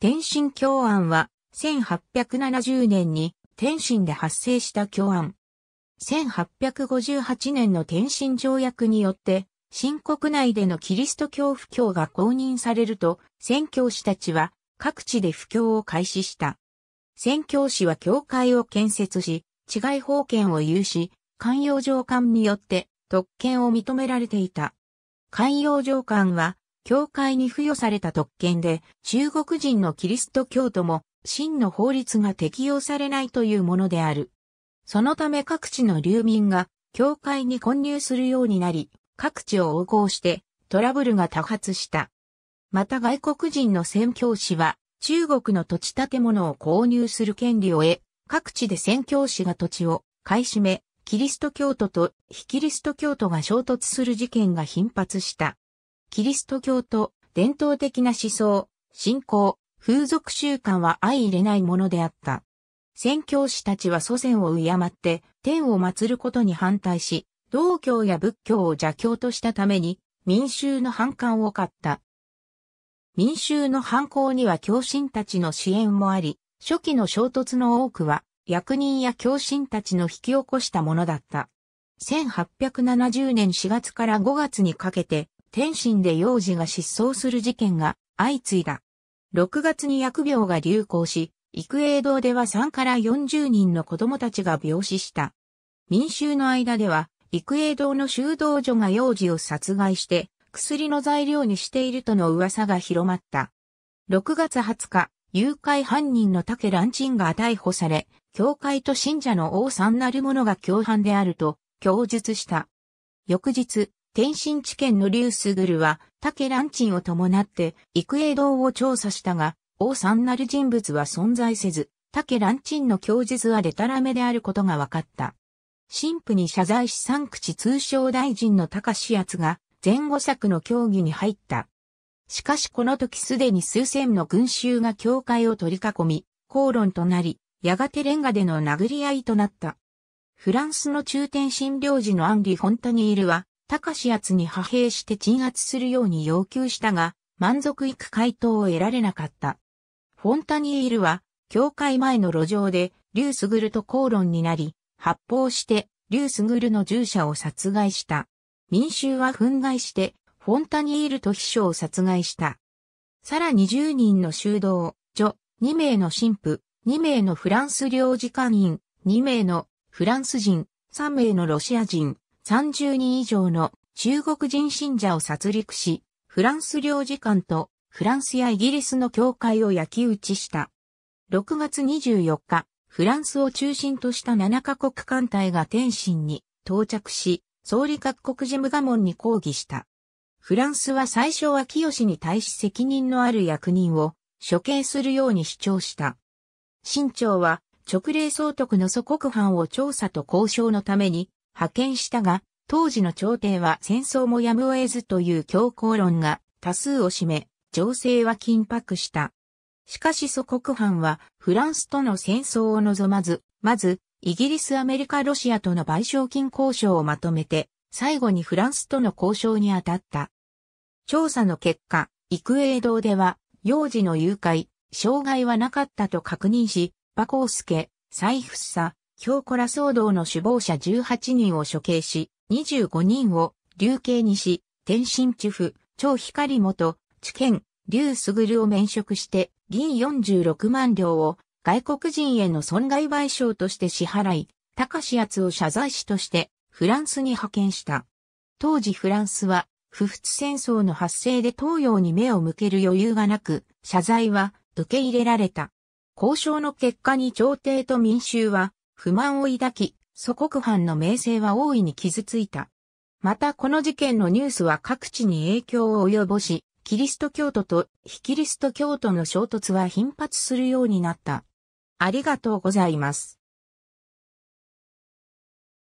天津教案は、1870年に天津で発生した教案。1858年の天津条約によって、新国内でのキリスト教布教が公認されると、宣教師たちは各地で布教を開始した。宣教師は教会を建設し、治外法権を有し、官用上官によって特権を認められていた。官用上官は教会に付与された特権で、中国人のキリスト教徒も、真の法律が適用されないというものである。そのため各地の流民が、教会に混入するようになり、各地を横行して、トラブルが多発した。また外国人の宣教師は、中国の土地建物を購入する権利を得、各地で宣教師が土地を買い占め、キリスト教徒と非キリスト教徒が衝突する事件が頻発した。キリスト教と伝統的な思想、信仰、風俗習慣は相入れないものであった。宣教師たちは祖先を敬って天を祀ることに反対し、道教や仏教を邪教としたために民衆の反感を買った。民衆の反抗には教神たちの支援もあり、初期の衝突の多くは役人や教神たちの引き起こしたものだった。1870年4月から5月にかけて天津で幼児が失踪する事件が相次いだ。6月に薬病が流行し、育英堂では3から40人の子供たちが病死した。民衆の間では、育英堂の修道女が幼児を殺害して、薬の材料にしているとの噂が広まった。6月20日、誘拐犯人の竹蘭鎮が逮捕され、教会と信者の王さんなる者が共犯であると供述した。翌日、天津地検のリュースグルは、竹乱鎮を伴って、育英堂を調査したが、王さんなる人物は存在せず、竹乱鎮の供述はデタラメであることが分かった。神父に謝罪し三口通商大臣の高志奴が、前後策の協議に入った。しかしこの時すでに数千の群衆が教会を取り囲み、口論となり、やがてレンガでの殴り合いとなった。フランスの中天診療時のアンリ・フォンタニールは、高志圧に派兵して鎮圧するように要求したが、満足いく回答を得られなかった。フォンタニエールは、教会前の路上で、リュースグルと口論になり、発砲して、リュースグルの従者を殺害した。民衆は憤慨して、フォンタニエールと秘書を殺害した。さらに10人の修道、女、2名の神父、2名のフランス領事館員、2名のフランス人、3名のロシア人、30人以上の中国人信者を殺戮し、フランス領事館とフランスやイギリスの教会を焼き打ちした。6月24日、フランスを中心とした7カ国艦隊が天津に到着し、総理各国事務我門に抗議した。フランスは最初は清に対し責任のある役人を処刑するように主張した。清朝は直令総督の祖国藩を調査と交渉のために派遣したが、当時の朝廷は戦争もやむを得ずという強硬論が多数を占め、情勢は緊迫した。しかし祖国藩はフランスとの戦争を望まず、まず、イギリスアメリカロシアとの賠償金交渉をまとめて、最後にフランスとの交渉に当たった。調査の結果、育英堂では、幼児の誘拐、障害はなかったと確認し、馬コ介、再布ッ京コラ騒動の首謀者18人を処刑し、25人を流刑にし、天津地府、張光元、知見、劉卓を免職して銀46万両を外国人への損害賠償として支払い、高志圧を謝罪しとしてフランスに派遣した。当時フランスは不仏戦争の発生で東洋に目を向ける余裕がなく、謝罪は受け入れられた。交渉の結果に朝廷と民衆は不満を抱き、祖国藩の名声は大いに傷ついた。またこの事件のニュースは各地に影響を及ぼし、キリスト教徒と非キリスト教徒の衝突は頻発するようになった。ありがとうございます。